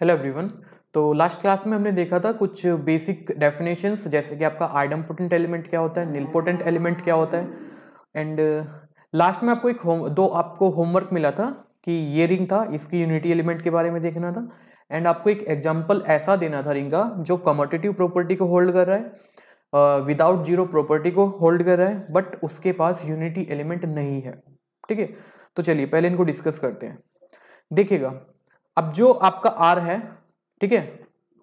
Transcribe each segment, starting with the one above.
hello everyone तो last class में हमने देखा था कुछ बेसिक डेफिनेशंस जैसे कि आपका पोटेंट एलिमेंट क्या होता है निलपोटेंट एलिमेंट क्या होता है एंड लास्ट uh, में आपको एक होम दो आपको होमवर्क मिला था कि ये रिंग था इसकी यूनिटी एलिमेंट के बारे में देखना था एंड आपको एक एग्जाम्पल ऐसा देना था रिंग का जो कमोटेटिव प्रॉपर्टी को होल्ड कर रहा है विदाउट जीरो प्रॉपर्टी को होल्ड कर रहा है बट उसके पास यूनिटी एलिमेंट नहीं है ठीक है तो चलिए पहले इनको डिस्कस करते हैं देखिएगा अब जो आपका आर है ठीक है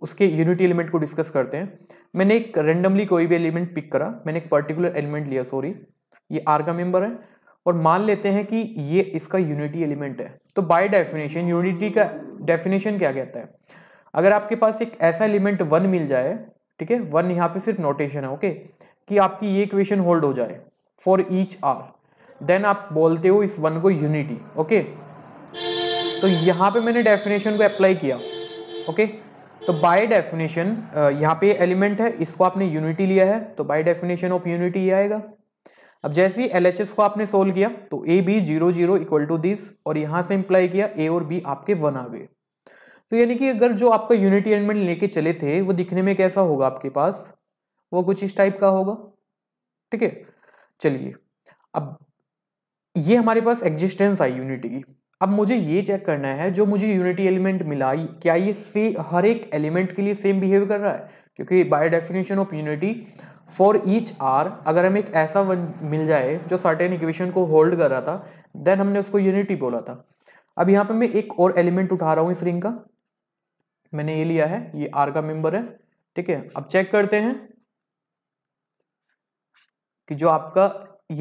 उसके यूनिटी एलिमेंट को डिस्कस करते हैं मैंने एक रेंडमली कोई भी एलिमेंट पिक करा मैंने एक पर्टिकुलर एलिमेंट लिया सॉरी ये आर का मेंबर है और मान लेते हैं कि ये इसका यूनिटी एलिमेंट है तो बाय डेफिनेशन यूनिटी का डेफिनेशन क्या कहता है अगर आपके पास एक ऐसा एलिमेंट वन मिल जाए ठीक है वन यहाँ पे सिर्फ नोटेशन है ओके कि आपकी ये इक्वेशन होल्ड हो जाए फॉर ईच आर देन आप बोलते हो इस वन को यूनिटी ओके तो यहाँ पे मैंने डेफिनेशन को अप्लाई किया ओके तो बाय डेफिनेशन यहाँ पे एलिमेंट है इसको आपने यूनिटी लिया है तो बाय डेफिनेशन ऑफ यूनिटी ये आएगा अब जैसे ही एल को आपने सोल्व किया तो A B zero zero equal to this और यहाँ से इम्प्लाई किया ए और बी आपके वन आ गए तो यानी कि अगर जो आपका यूनिटी एलिमेंट लेके चले थे वो दिखने में कैसा होगा आपके पास वो कुछ इस टाइप का होगा ठीक है चलिए अब ये हमारे पास एग्जिस्टेंस आई यूनिटी की अब मुझे ये चेक करना है जो मुझे यूनिटी एलिमेंट मिला क्या ये से हर एक एलिमेंट के लिए सेम बिहेव कर रहा है क्योंकि by definition of unity for each R अगर हमें एक ऐसा वन मिल जाए जो सर्टेन इक्वेशन को होल्ड कर रहा था देन हमने उसको यूनिटी बोला था अब यहाँ पे मैं एक और एलिमेंट उठा रहा हूँ इस रिंग का मैंने ये लिया है ये आर का मेंबर है ठीक है अब चेक करते हैं कि जो आपका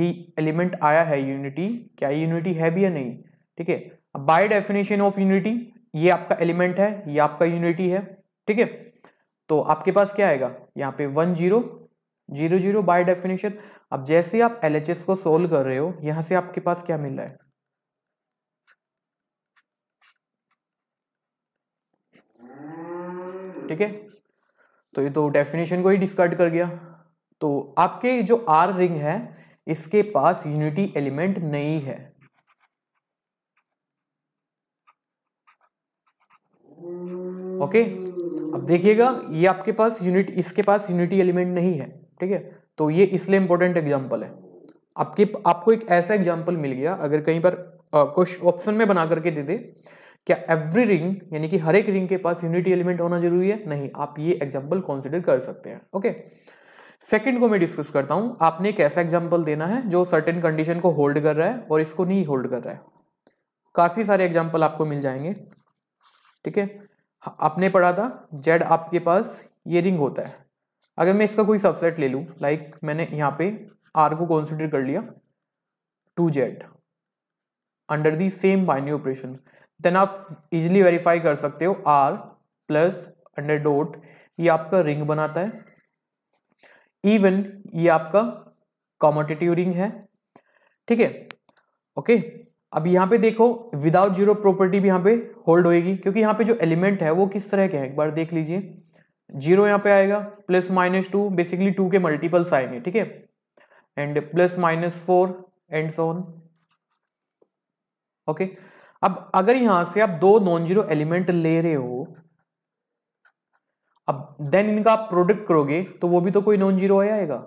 ये एलिमेंट आया है यूनिटी क्या यूनिटी है भी या नहीं ठीक है अब बाय डेफिनेशन ऑफ यूनिटी ये आपका एलिमेंट है ये आपका यूनिटी है ठीक है तो आपके पास क्या आएगा यहाँ पे one zero zero zero by definition अब जैसे आप एल को सोल्व कर रहे हो यहां से आपके पास क्या मिल रहा है ठीक है तो ये तो डेफिनेशन को ही डिस्कार्ड कर गया तो आपके जो आर रिंग है इसके पास यूनिटी एलिमेंट नहीं है ओके अब देखिएगा ये आपके पास यूनिट इसके पास यूनिटी एलिमेंट नहीं है ठीक है तो ये इसलिए इंपॉर्टेंट एग्जाम्पल है आपके आपको एक ऐसा एग्जाम्पल मिल गया अगर कहीं पर कुछ ऑप्शन में बना करके दे दे क्या एवरी रिंग यानी कि हर एक रिंग के पास यूनिटी एलिमेंट होना जरूरी है नहीं आप ये एग्जाम्पल कॉन्सिडर कर सकते हैं ओके सेकेंड को मैं डिस्कस करता हूं आपने एक ऐसा एग्जाम्पल देना है जो सर्टेन कंडीशन को होल्ड कर रहा है और इसको नहीं होल्ड कर रहा है काफ़ी सारे एग्जाम्पल आपको मिल जाएंगे ठीक है हाँ, आपने पढ़ा था जेड आपके पास ये रिंग होता है अगर मैं इसका कोई सबसेट ले लूँ लाइक मैंने यहाँ पे आर को कॉन्सिडर कर लिया two Z under the same binary operation then आप इजिली वेरीफाई कर सकते हो आर प्लस अंडर डोट ये आपका रिंग बनाता है इवन ये आपका कॉमोटेटिव रिंग है ठीक है ओके अब यहाँ पे देखो विदाउट जीरो प्रॉपर्टी भी यहाँ पे होल्ड होएगी क्योंकि यहाँ पे जो एलिमेंट है वो किस तरह के हैं एक बार देख लीजिए जीरो यहाँ पे आएगा plus minus two basically two के मल्टीपल्स आएंगे ठीक है and plus minus four and so on okay अब अगर यहां से आप दो नॉन जीरो एलिमेंट ले रहे हो अब देन इनका आप प्रोडक्ट करोगे तो वो भी तो कोई नॉन जीरो आएगा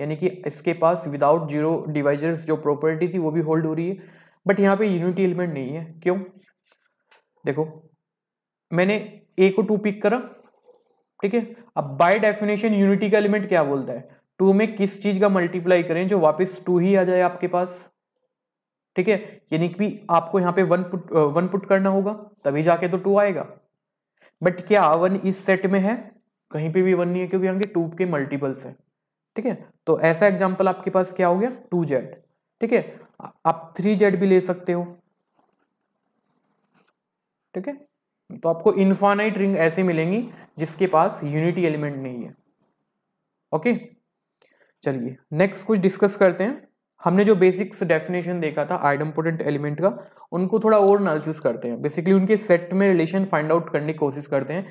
यानी कि इसके पास विदाउट जीरो डिवाइजर्स जो प्रॉपर्टी थी वो भी होल्ड हो रही है बट यहाँ पे यूनिटी एलिमेंट नहीं है क्यों देखो मैंने ए को टू पिक करा ठीक है अब बाय डेफिनेशन यूनिटी का एलिमेंट क्या बोलता है टू में किस चीज का मल्टीप्लाई करें जो वापस टू ही आ जाए आपके पास ठीक है यानी कि आपको यहाँ पे वन पुट वन पुट करना होगा तभी जाके तो टू आएगा बट क्या वन इस सेट में है कहीं पे भी वन नहीं है क्योंकि यहाँ के टू के मल्टीपल्स हैं ठीक है तो ऐसा एग्जाम्पल आपके पास क्या हो गया टू जेड ठीक है आप थ्री जेड भी ले सकते हो ठीक है तो आपको इन्फानाइट रिंग ऐसे मिलेंगी जिसके पास यूनिटी एलिमेंट नहीं है ओके चलिए नेक्स्ट कुछ डिस्कस करते हैं हमने जो बेसिक्स डेफिनेशन देखा था आइडम्पोटेंट एलिमेंट का उनको थोड़ा और एनालिसिस करते हैं बेसिकली उनके सेट में रिलेशन फाइंड आउट करने की कोशिश करते हैं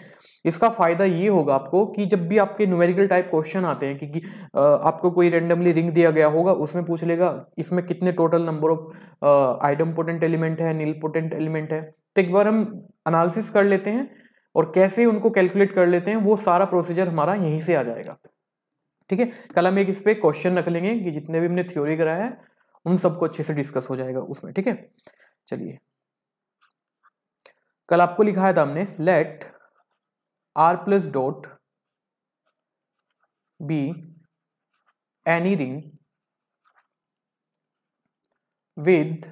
इसका फायदा ये होगा आपको कि जब भी आपके न्यूमेरिकल टाइप क्वेश्चन आते हैं कि, कि आ, आपको कोई रेंडमली रिंग दिया गया होगा उसमें पूछ लेगा इसमें कितने total number of idempotent element है नीलपोटेंट एलिमेंट है तो एक बार हम एनालिसिस कर लेते हैं और कैसे उनको कैलकुलेट कर लेते हैं वो सारा प्रोसीजर हमारा यहीं से आ जाएगा ठीक है कल हम एक इस पर क्वेश्चन रख लेंगे कि जितने भी हमने थ्योरी कराया है उन सबको अच्छे से डिस्कस हो जाएगा उसमें ठीक है चलिए कल आपको लिखा था हमने let R plus dot be any ring with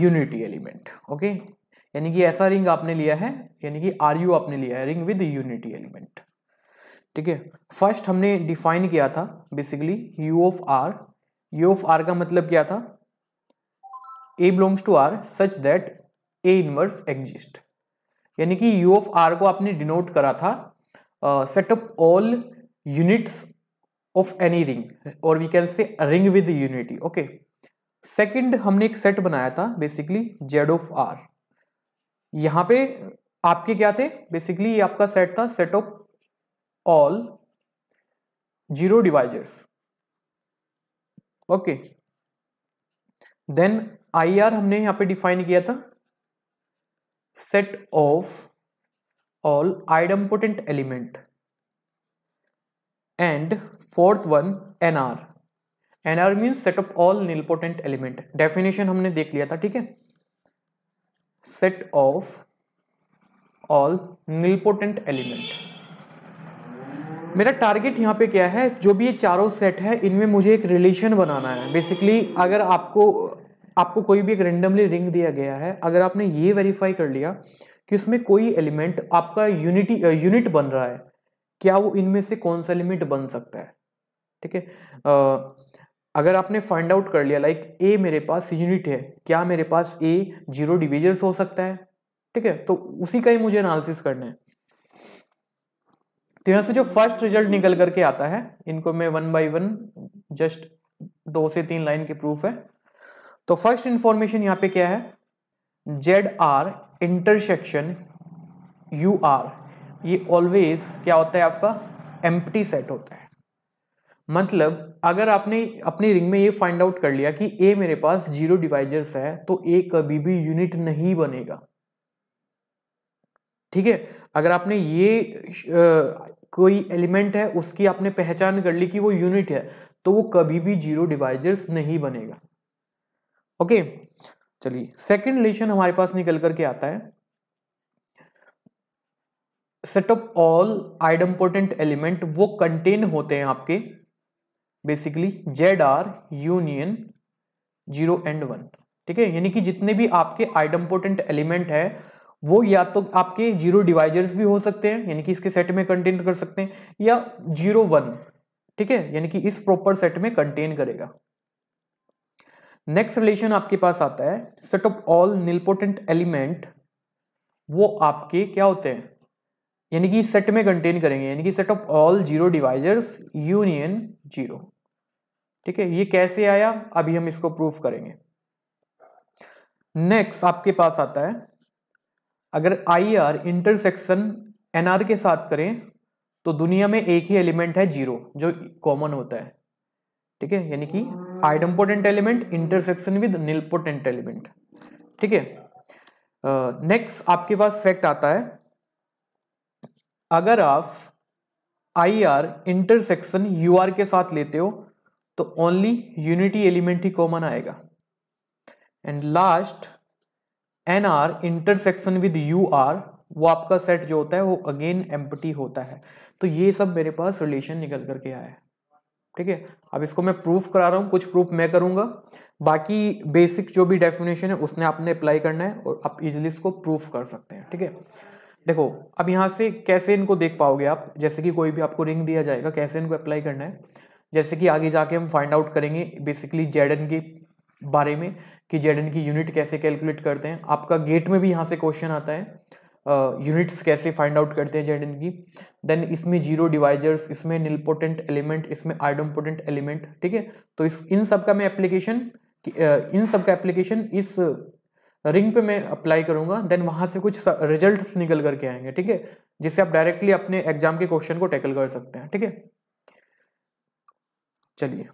unity element okay यानी कि ऐसा रिंग आपने लिया है यानी कि आर यू आपने लिया है रिंग विद यूनिटी एलिमेंट ठीक है फर्स्ट हमने डिफाइन किया था basically U of R U of R का मतलब क्या था A belongs to R such that A inverse exist यानी कि यू ऑफ आर को आपने डिनोट करा था set all units of any ring और we can say ring with unity okay second हमने एक सेट बनाया था बेसिकली जेड ऑफ आर यहाँ पे आपके क्या थे बेसिकली ये आपका सेट था set of all zero divisors okay then I R हमने यहां पे डिफाइन किया था set of all idempotent element and fourth one N R N R means set of all nilpotent element definition हमने देख लिया था ठीक है set of all nilpotent element मेरा टारगेट यहाँ पे क्या है जो भी ये चारों सेट है इनमें मुझे एक रिलेशन बनाना है बेसिकली अगर आपको आपको कोई भी एक रेंडमली रिंग दिया गया है अगर आपने ये वेरीफाई कर लिया कि उसमें कोई एलिमेंट आपका यूनिटी यूनिट बन रहा है क्या वो इनमें से कौन सा एलिमेंट बन सकता है ठीक है अगर आपने फाइंड आउट कर लिया लाइक ए मेरे पास यूनिट है क्या मेरे पास ए जीरो डिविजर्स हो सकता है ठीक है तो उसी का ही मुझे एनालिसिस करना है तो यहां से जो फर्स्ट रिजल्ट निकल करके आता है इनको मैं वन बाई वन जस्ट दो से तीन लाइन के प्रूफ है तो फर्स्ट इंफॉर्मेशन यहाँ पे क्या है Z R intersection U R ये ऑलवेज क्या होता है आपका एम्प्टी सेट होता है मतलब अगर आपने अपनी रिंग में ये फाइंड आउट कर लिया कि ए मेरे पास जीरो डिवाइजर्स है तो ए कभी भी यूनिट नहीं बनेगा ठीक है अगर आपने ये कोई एलिमेंट है उसकी आपने पहचान कर ली कि वो यूनिट है तो वो कभी भी जीरो डिवाइजर्स नहीं बनेगा ओके चलिए सेकंड रिलेशन हमारे पास निकल करके आता है set of all idempotent element वो कंटेन होते हैं आपके basically Z R union zero and one ठीक है यानी कि जितने भी आपके आइडम्पोर्टेंट एलिमेंट है वो या तो आपके जीरो डिवाइजर्स भी हो सकते हैं यानी कि इसके सेट में कंटेन कर सकते हैं या जीरो वन ठीक है यानी कि इस प्रॉपर सेट में कंटेन करेगा नेक्स्ट रिलेशन आपके पास आता है set of all nilpotent element वो आपके क्या होते हैं यानी कि सेट में कंटेन करेंगे यानी कि set of all zero divisors union zero ठीक है ये कैसे आया अभी हम इसको प्रूफ करेंगे नेक्स्ट आपके पास आता है अगर I R intersection N R के साथ करें तो दुनिया में एक ही एलिमेंट है जीरो जो कॉमन होता है ठीक है यानी कि idempotent element intersection with nilpotent element ठीक है नेक्स्ट आपके पास फैक्ट आता है अगर आप I R intersection U R के साथ लेते हो तो ओनली यूनिटी एलिमेंट ही कॉमन आएगा and last N R intersection with U R वो आपका सेट जो होता है वो अगेन एम्पटी होता है तो ये सब मेरे पास रिलेशन निकल करके आया है ठीक है अब इसको मैं प्रूफ करा रहा हूँ कुछ प्रूफ मैं करूँगा बाकी बेसिक जो भी डेफिनेशन है उसने आपने अप्लाई करना है और आप इजिली इसको प्रूफ कर सकते हैं ठीक है देखो अब यहाँ से कैसे इनको देख पाओगे आप जैसे कि कोई भी आपको रिंग दिया जाएगा कैसे इनको अप्लाई करना है जैसे कि आगे जाके हम फाइंड आउट करेंगे बेसिकली जेड एन की बारे में कि जेड की यूनिट कैसे कैलकुलेट करते हैं आपका गेट में भी यहाँ से क्वेश्चन आता है यूनिट्स uh, कैसे फाइंड आउट करते हैं जेड की देन इसमें जीरो डिवाइजर्स इसमें निलपोटेंट एलिमेंट इसमें आइडोम्पोटेंट एलिमेंट ठीक है तो इस इन सब का मैं एप्लीकेशन इन सब का एप्लीकेशन इस रिंग पे मैं अप्लाई करूंगा देन वहां से कुछ रिजल्ट्स निकल करके आएंगे ठीक है जिससे आप डायरेक्टली अपने एग्जाम के क्वेश्चन को टैकल कर सकते हैं ठीक है चलिए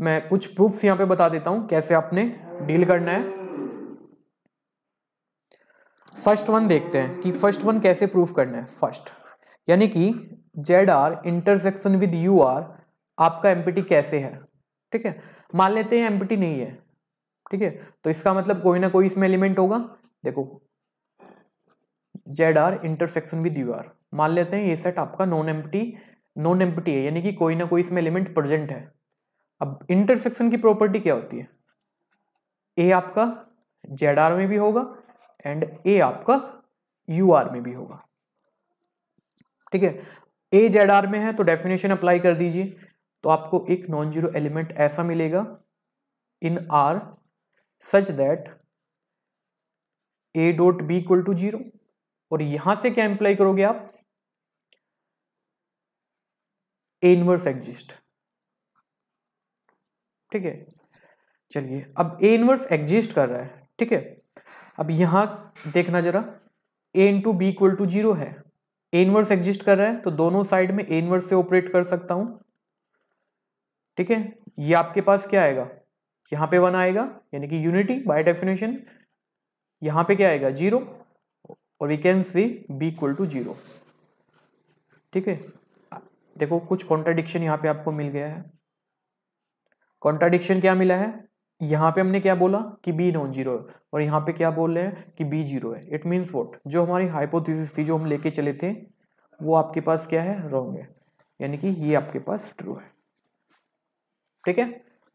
मैं कुछ प्रूफ्स यहाँ पे बता देता हूं कैसे आपने डील करना है फर्स्ट वन देखते हैं कि फर्स्ट वन कैसे प्रूफ करना है फर्स्ट यानी कि Z R intersection with U R आपका एमपीटी कैसे है ठीक है मान लेते हैं एमपीटी नहीं है ठीक है तो इसका मतलब कोई ना कोई इसमें एलिमेंट होगा देखो Z R intersection with U R मान लेते हैं ये सेट आपका नॉन एमपीटी नॉन एमपीटी है यानी कि कोई ना कोई इसमें एलिमेंट प्रेजेंट है अब इंटरसेक्शन की प्रॉपर्टी क्या होती है ए आपका जेड आर में भी होगा एंड ए आपका यू आर में भी होगा ठीक है ए जेड आर में है तो डेफिनेशन अप्लाई कर दीजिए तो आपको एक नॉन जीरो एलिमेंट ऐसा मिलेगा in R such that a dot b equal to zero और यहां से क्या एम्प्लाई करोगे आप ए इनवर्स एग्जिस्ट ठीक है चलिए अब ए इनवर्स एग्जिस्ट कर रहा है ठीक है अब यहाँ देखना जरा a into b equal to zero है ए इनवर्स एग्जिस्ट कर रहा है तो दोनों साइड में ए इनवर्स से ऑपरेट कर सकता हूँ ठीक है ये आपके पास क्या आएगा यहाँ पे वन आएगा यानी कि यूनिटी बाय डेफिनेशन यहाँ पे क्या आएगा जीरो और we can see b equal to zero ठीक है देखो कुछ कॉन्ट्राडिक्शन यहाँ पे आपको मिल गया है कॉन्ट्राडिक्शन क्या मिला है यहाँ पे हमने क्या बोला कि बी नॉन जीरो है और यहाँ पे क्या बोल रहे हैं कि बी जीरो है इट मीन्स वॉट जो हमारी हाइपोथिस थी जो हम लेके चले थे वो आपके पास क्या है रॉन्ग है यानी कि ये आपके पास ट्रू है ठीक है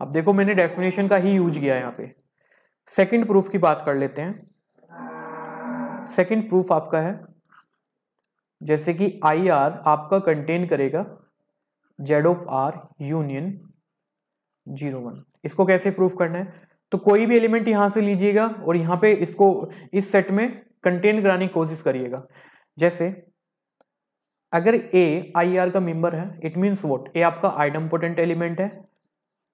अब देखो मैंने डेफिनेशन का ही यूज किया यहाँ पे सेकंड प्रूफ की बात कर लेते हैं सेकंड प्रूफ आपका है जैसे कि आई आर आपका कंटेन करेगा Z of R union zero one इसको कैसे प्रूफ करना है तो कोई भी एलिमेंट यहां से लीजिएगा और यहां पे इसको इस सेट में कंटेन कराने की कोशिश करिएगा जैसे अगर ए आई आर का मेंबर है इट मींस व्हाट ए आपका आइडम पोटेंट एलिमेंट है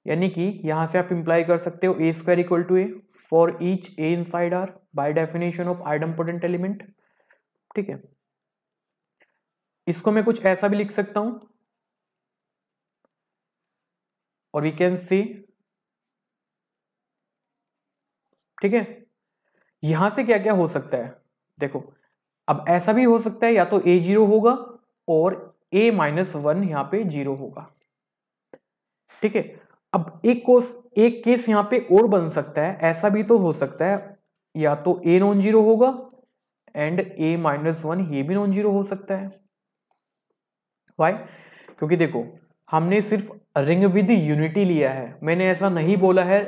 यानी कि यहां से आप इंप्लाई कर सकते हो a square equal to a for each a inside R by definition of idempotent element ठीक है इसको मैं कुछ ऐसा भी लिख सकता हूं और वी कैन सी ठीक है यहां से क्या क्या हो सकता है देखो अब ऐसा भी हो सकता है या तो ए जीरो होगा और ए माइनस वन यहां पे जीरो होगा ठीक है अब एक कोस एक केस यहां पे और बन सकता है ऐसा भी तो हो सकता है या तो ए नॉन जीरो होगा एंड ए माइनस वन ये भी नॉन जीरो हो सकता है वाई क्योंकि देखो हमने सिर्फ रिंग विद यूनिटी लिया है मैंने ऐसा नहीं बोला है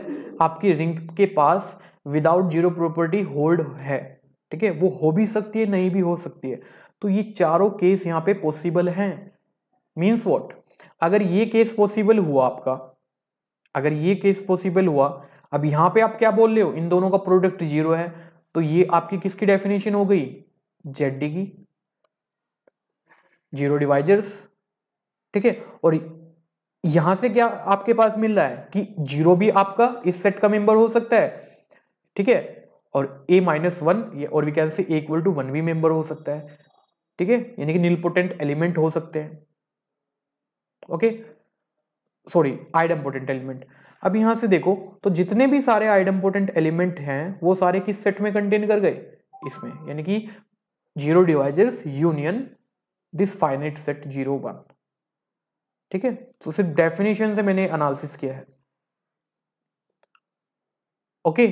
आपकी रिंग के पास विदाउट जीरो प्रॉपर्टी होल्ड है ठीक है वो हो भी सकती है नहीं भी हो सकती है तो ये चारों केस यहाँ पे पॉसिबल हैं मीन्स वॉट अगर ये केस पॉसिबल हुआ आपका अगर ये केस पॉसिबल हुआ अब यहाँ पे आप क्या बोल रहे हो इन दोनों का प्रोडक्ट जीरो है तो ये आपकी किसकी डेफिनेशन हो गई जेड डी की जीरो डिवाइजर्स ठीक है और यहां से क्या आपके पास मिल रहा है कि जीरो भी आपका इस सेट का मेंबर हो सकता है ठीक है और ए माइनस वन और we can say equal to one भी मेंबर हो सकता है ठीक है यानी कि निलपोटेंट एलिमेंट हो सकते हैं ओके सॉरी आइडम्पोटेंट एलिमेंट अब यहां से देखो तो जितने भी सारे एम्पोर्टेंट एलिमेंट हैं वो सारे किस सेट में कंटेन कर गए इसमें यानी कि zero divisors union this finite set zero one ठीक है तो सिर्फ डेफिनेशन से मैंने एनालिसिस किया है ओके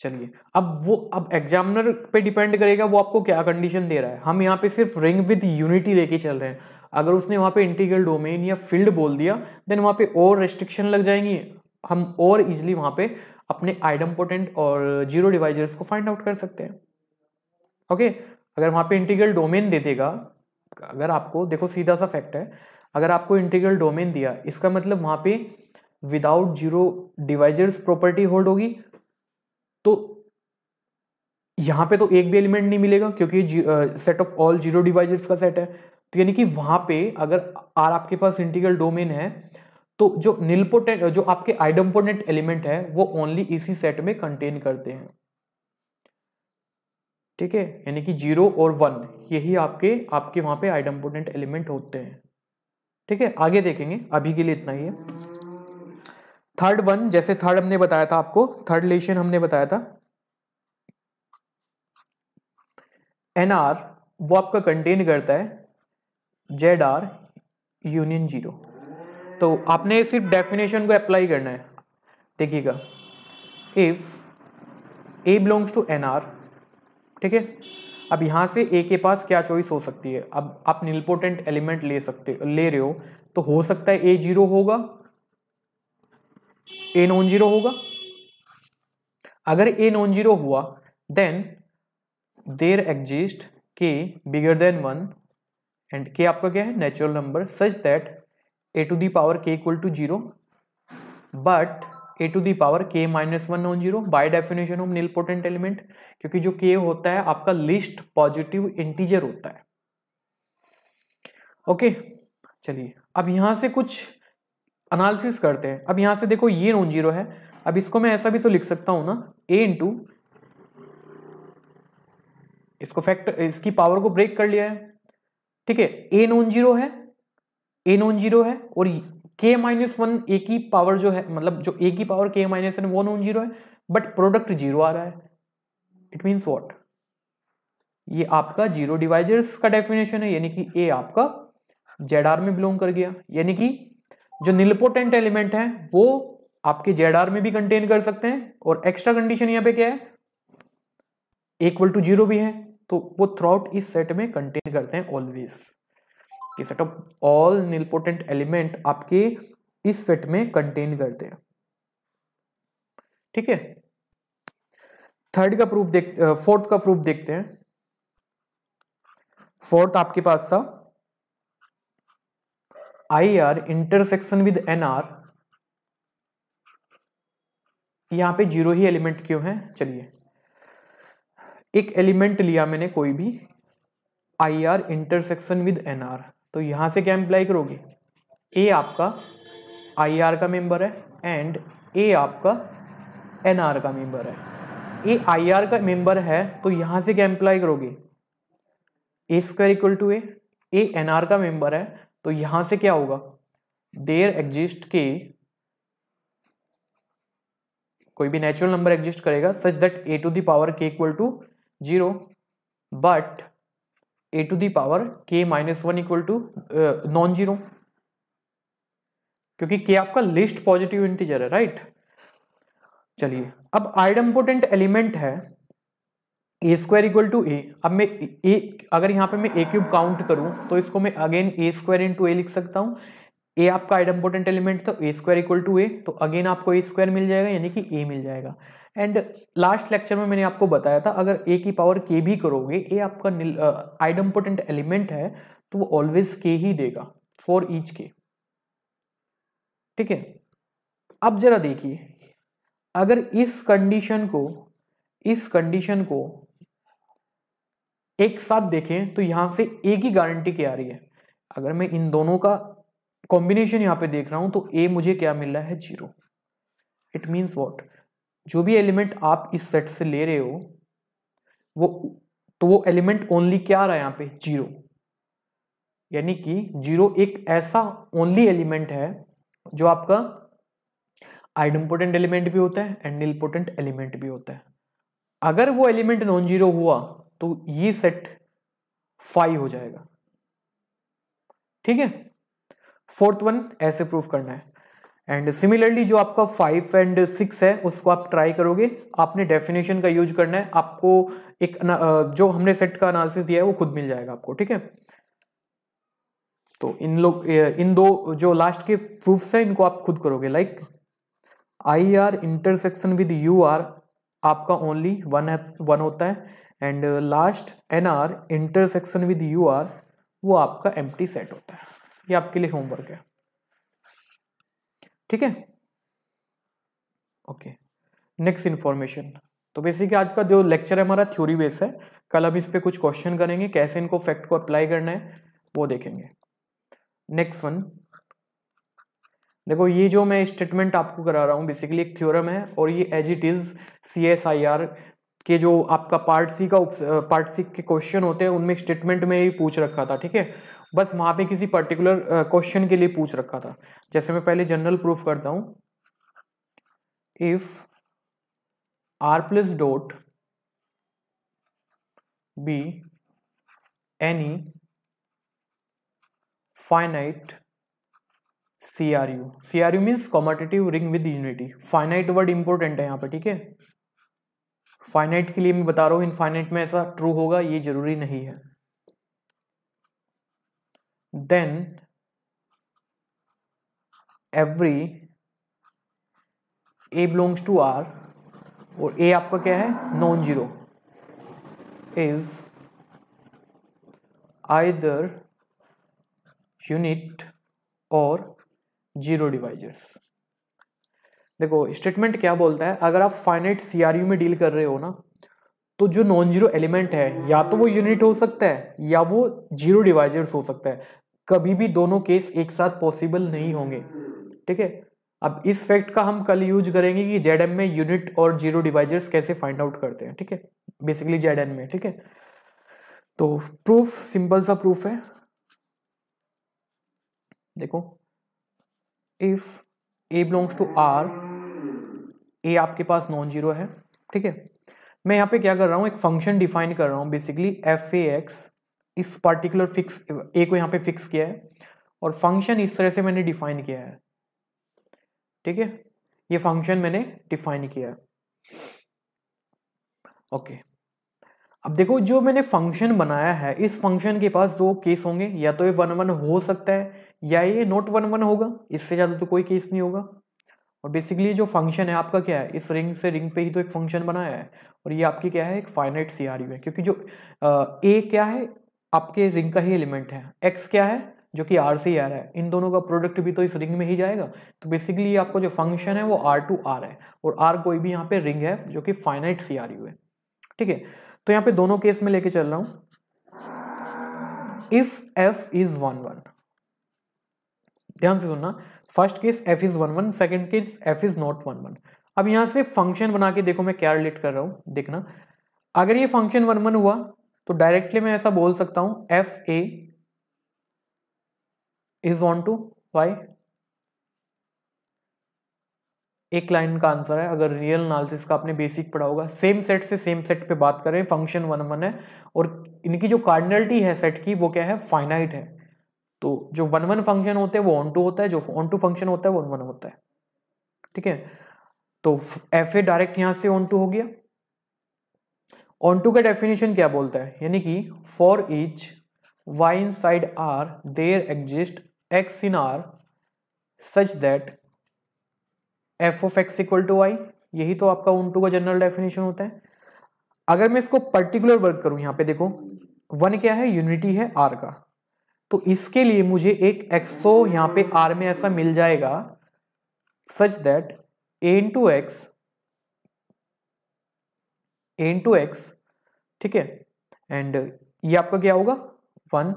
चलिए अब वो अब एग्जामिनर पे डिपेंड करेगा वो आपको क्या कंडीशन दे रहा है हम यहाँ पे सिर्फ रिंग विद यूनिटी लेके चल रहे हैं अगर उसने वहाँ पे इंटीग्रल डोमेन या फील्ड बोल दिया देन वहाँ पे और रेस्ट्रिक्शन लग जाएंगी हम और इजिली वहाँ पे अपने आइडम पोटेंट और जीरो डिवाइजर्स को फाइंड आउट कर सकते हैं ओके अगर वहाँ पे इंटीग्रल डोमेन दे देगा अगर आपको देखो सीधा सा फैक्ट है अगर आपको इंटीग्रल डोमेन दिया इसका मतलब वहाँ पे without zero divisors property hold होगी तो यहाँ पे तो एक भी एलिमेंट नहीं मिलेगा क्योंकि set of all zero divisors का सेट है तो यानी कि वहाँ पे अगर आर आपके पास इंटीग्रल डोमेन है तो जो निलपोटेंट जो आपके आइडम्पोनेंट एलिमेंट है वो ओनली इसी सेट में कंटेन करते हैं ठीक है यानी कि जीरो और वन यही आपके आपके वहां पे आइडम्पोटेंट एलिमेंट होते हैं ठीक है आगे देखेंगे अभी के लिए इतना ही है थर्ड वन जैसे थर्ड हमने बताया था आपको थर्ड लेशन हमने बताया था एन आर वो आपका कंटेन करता है जेड आर यूनियन जीरो तो आपने सिर्फ डेफिनेशन को अप्लाई करना है देखिएगा if a belongs to N R ठीक है अब यहाँ से ए के पास क्या चॉइस हो सकती है अब आप निलपोटेंट एलिमेंट ले सकते ले रहे हो तो हो सकता है ए जीरो होगा ए नॉन जीरो होगा अगर ए नॉन जीरो हुआ then there exist k bigger than one and k आपका क्या है natural number such that a to the power k equal to zero but a to the power k minus one non zero by definition of nilpotent element क्योंकि जो के होता है आपका least positive integer होता है ओके चलिए अब यहां से कुछ एनालिसिस करते हैं अब यहां से देखो ये नॉन जीरो है अब इसको मैं ऐसा भी तो लिख सकता हूं ना ए इंटू इसको फैक्टर इसकी पावर को ब्रेक कर लिया है ठीक है ए नॉन जीरो है ए नॉन जीरो है और के माइनस वन ए की पावर जो है मतलब जो ए की पावर के माइनस वन वो नॉन जीरो है बट प्रोडक्ट जीरो आ रहा है इट मीन्स वॉट ये आपका जीरो डिवाइजर्स का डेफिनेशन है यानी कि ए आपका जेड आर में बिलोंग कर गया यानी कि जो निलपोटेंट एलिमेंट है वो आपके जेड आर में भी कंटेन कर सकते हैं और एक्स्ट्रा कंडीशन यहाँ पे क्या है इक्वल टू जीरो भी है तो वो आउट इस सेट में कंटेन करते हैं ऑलवेज कि set of all nilpotent element आपके इस सेट में कंटेन करते हैं ठीक है थर्ड का प्रूफ देख फोर्थ का प्रूफ देखते हैं फोर्थ आपके पास था I R intersection with N R यहां पे जीरो ही एलिमेंट क्यों है चलिए एक एलिमेंट लिया मैंने कोई भी I R intersection with N R तो यहाँ से क्या एम्प्लाई करोगे ए आपका आई आर का मेंबर है एंड ए आपका एन आर का मेंबर है ए आई आर का मेंबर है तो यहाँ से क्या एम्प्लाई करोगे a square equal to a a N R का मेंबर है तो यहाँ से क्या होगा देयर एग्जिस्ट के कोई भी नेचुरल नंबर एग्जिस्ट करेगा such that a to the power k equal to zero but a to the power k minus one equal to non zero क्योंकि के आपका लिस्ट पॉजिटिव इंटीजर है राइट चलिए अब important element है a square equal to a अब मैं ए अगर यहां पे मैं ए क्यूब काउंट करूं तो इसको मैं again a square into a लिख सकता हूं ए आपका आइडम्पोटेंट एलिमेंट था a square equal to a तो अगेन आपको ए स्क्वायर मिल जाएगा यानी कि ए मिल जाएगा एंड लास्ट लेक्चर में मैंने आपको बताया था अगर ए की पावर के भी करोगे ए आपका आइडम्पोटेंट एलिमेंट है तो वो ऑलवेज के ही देगा फॉर ईच के ठीक है अब जरा देखिए अगर इस कंडीशन को इस कंडीशन को एक साथ देखें तो यहां से ए की गारंटी क्या आ रही है अगर मैं इन दोनों का कॉम्बिनेशन यहाँ पे देख रहा हूँ तो ए मुझे क्या मिल रहा है जीरो इट मीन्स वॉट जो भी एलिमेंट आप इस सेट से ले रहे हो वो तो वो एलिमेंट ओनली क्या आ रहा है यहाँ पे जीरो यानी कि जीरो एक ऐसा ओनली एलिमेंट है जो आपका इंपोर्टेंट एलिमेंट भी होता है एंड इम्पोर्टेंट एलिमेंट भी होता है अगर वो एलिमेंट नॉन जीरो हुआ तो ये सेट फाइव हो जाएगा ठीक है फोर्थ वन ऐसे प्रूव करना है एंड सिमिलरली जो आपका फाइव एंड सिक्स है उसको आप ट्राई करोगे आपने डेफिनेशन का यूज करना है आपको एक जो हमने सेट का अनालिस दिया है वो खुद मिल जाएगा आपको ठीक है तो इन लोग इन दो जो लास्ट के प्रूफ्स हैं इनको आप खुद करोगे like I R intersection with U R आपका ओनली वन वन होता है and last N R intersection with U R वो आपका एम सेट होता है ये आपके लिए होमवर्क है ठीक है ओके नेक्स्ट इन्फॉर्मेशन तो बेसिकली आज का जो लेक्चर है हमारा थ्योरी बेस है कल हम इस पर कुछ क्वेश्चन करेंगे कैसे इनको फैक्ट को अप्लाई करना है वो देखेंगे नेक्स्ट वन देखो ये जो मैं स्टेटमेंट आपको करा रहा हूँ बेसिकली एक थ्योरम है और ये as it is C S I R के जो आपका पार्ट सी का पार्ट सी के क्वेश्चन होते हैं उनमें स्टेटमेंट में ही पूछ रखा था ठीक है बस वहां पे किसी पर्टिकुलर क्वेश्चन के लिए पूछ रखा था जैसे मैं पहले जनरल प्रूफ करता हूं if R plus dot be any finite C R U means commutative ring with unity finite word important है यहां पर ठीक है फाइनाइट के लिए मैं बता रहा इन इनफाइनाइट में ऐसा ट्रू होगा ये जरूरी नहीं है then every a belongs to R और a आपका क्या है non zero is either unit और जीरो डिवाइजर्स देखो स्टेटमेंट क्या बोलता है अगर आप फाइनाइट सीआरयू में डील कर रहे हो ना तो जो नॉन जीरो एलिमेंट है या तो वो यूनिट हो सकता है या वो जीरो डिवाइजर्स हो सकता है कभी भी दोनों केस एक साथ पॉसिबल नहीं होंगे ठीक है अब इस फैक्ट का हम कल यूज करेंगे कि जेड में यूनिट और जीरो डिवाइजर्स कैसे फाइंड आउट करते हैं ठीक है बेसिकली जेड में ठीक है तो प्रूफ सिंपल सा प्रूफ है देखो if a belongs to R a आपके पास नॉन जीरो है ठीक है मैं यहाँ पे क्या कर रहा हूँ एक फंक्शन डिफाइन कर रहा हूँ बेसिकली एफ ए एक्स इस पर्टिकुलर फिक्स ए को यहाँ पे फिक्स किया है और फंक्शन इस तरह से मैंने डिफाइन किया है ठीक है ये फंक्शन मैंने डिफाइन किया है ओके अब देखो जो मैंने फंक्शन बनाया है इस फंक्शन के पास दो केस होंगे या तो ये वन वन हो सकता है या ये नोट वन वन होगा इससे ज़्यादा तो कोई केस नहीं होगा और बेसिकली जो फंक्शन है आपका क्या है इस रिंग से रिंग पे ही तो एक फंक्शन बनाया है और ये आपकी क्या है एक फाइनाइट सी आर यू है क्योंकि जो ए क्या है आपके रिंग का ही एलिमेंट है एक्स क्या है जो कि आर से ही आ रहा है इन दोनों का प्रोडक्ट भी तो इस रिंग में ही जाएगा तो बेसिकली आपका जो फंक्शन है वो आर टू आर है और आर कोई भी यहाँ पे रिंग है जो कि फाइनाइट सी आर यू है ठीक है तो यहाँ पे दोनों केस में लेके चल रहा हूँ if F is one one ध्यान से सुनना first case F is one one second case F is not one one अब यहां से फंक्शन बना के देखो मैं क्या रिलेट कर रहा हूं देखना अगर ये फंक्शन वन वन हुआ तो डायरेक्टली मैं ऐसा बोल सकता हूं F A is one to Y एक लाइन का आंसर है अगर रियल एनालिसिस का आपने बेसिक पढ़ा होगा सेम सेट से सेम सेट पे बात करें फंक्शन वन वन है और इनकी जो कार्डिनलिटी है सेट की वो क्या है फाइनाइट है तो जो वन वन फंक्शन होते हैं वो ऑन टू होता है जो ऑन टू फंक्शन होता है वो वन वन होता है ठीक है तो एफ ए डायरेक्ट यहां से ऑन टू हो गया ऑन टू का डेफिनेशन क्या बोलता है यानी कि for each Y inside R there exist X in R such that F of X equal to Y यही तो आपका ऑन टू का जनरल डेफिनेशन होता है अगर मैं इसको पर्टिकुलर वर्क करूं यहां पे देखो वन क्या है यूनिटी है आर का तो इसके लिए मुझे एक एक्सो यहाँ पे आर में ऐसा मिल जाएगा such that a to x a into x ठीक है एंड ये आपका क्या होगा वन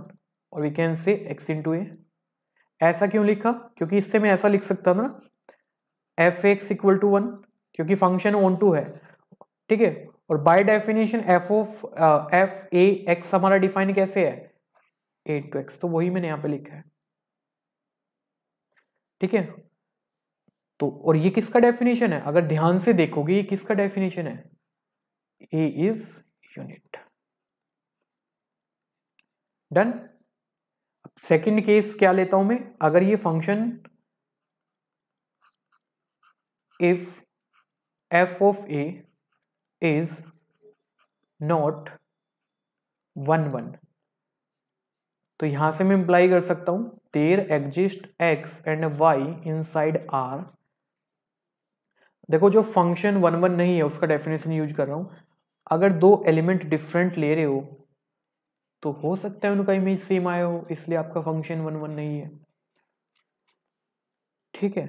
और we can say x into a ऐसा क्यों लिखा क्योंकि इससे मैं ऐसा लिख सकता ना F X equal to one क्योंकि फंक्शन ओन टू है ठीक है और by definition F of F A X हमारा डिफाइन कैसे है ए टू एक्स तो वही मैंने यहां पे लिखा है ठीक है तो और ये किसका डेफिनेशन है अगर ध्यान से देखोगे ये किसका डेफिनेशन है a is unit done second case क्या लेता हूं मैं अगर ये function if F of a is not one one तो यहाँ से मैं इम्प्लाई कर सकता हूँ there exist X and Y inside R देखो जो फंक्शन वन वन नहीं है उसका डेफिनेशन यूज कर रहा हूँ अगर दो एलिमेंट डिफरेंट ले रहे हो तो हो सकता है उनका इमेज सेम आया हो इसलिए आपका फंक्शन वन वन नहीं है ठीक है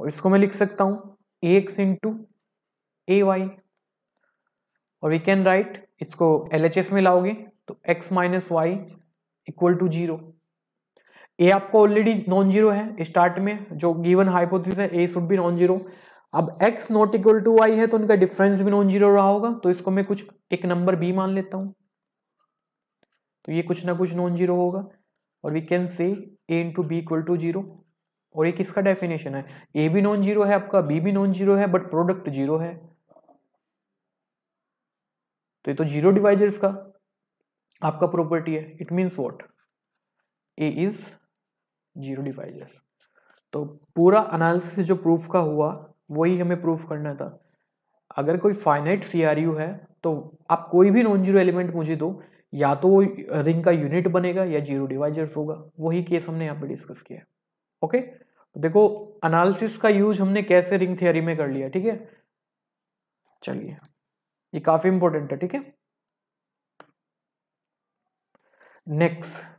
और इसको मैं लिख सकता हूँ a X into a Y और वी कैन राइट इसको एल एच एस में लाओगे तो X minus Y equal to zero a आपको ऑलरेडी नॉन जीरो है स्टार्ट में जो गिवन हाइपोथेसिस है a should be non zero अब X not equal to Y है तो उनका डिफरेंस भी नॉन जीरो रहा होगा तो इसको मैं कुछ एक नंबर बी मान लेता हूं तो ये कुछ ना कुछ नॉन जीरो होगा और we can say a into b equal to zero और ये किसका डेफिनेशन है ए भी नॉन जीरो है आपका बी भी नॉन जीरो है बट प्रोडक्ट जीरो है तो ये तो जीरो डिवाइजर्स का आपका प्रॉपर्टी है it means what a is zero divisors तो पूरा अनालिसिस जो प्रूफ का हुआ वही हमें प्रूफ करना था अगर कोई फाइनाइट सी है तो आप कोई भी नॉन जीरो एलिमेंट मुझे दो या तो वो रिंग का यूनिट बनेगा या जीरो डिवाइजर्स होगा वही केस हमने यहाँ पे डिस्कस किया है ओके तो देखो अनालिसिस का यूज हमने कैसे रिंग थियोरी में कर लिया ठीक है चलिए ये काफ़ी इंपॉर्टेंट है ठीक है next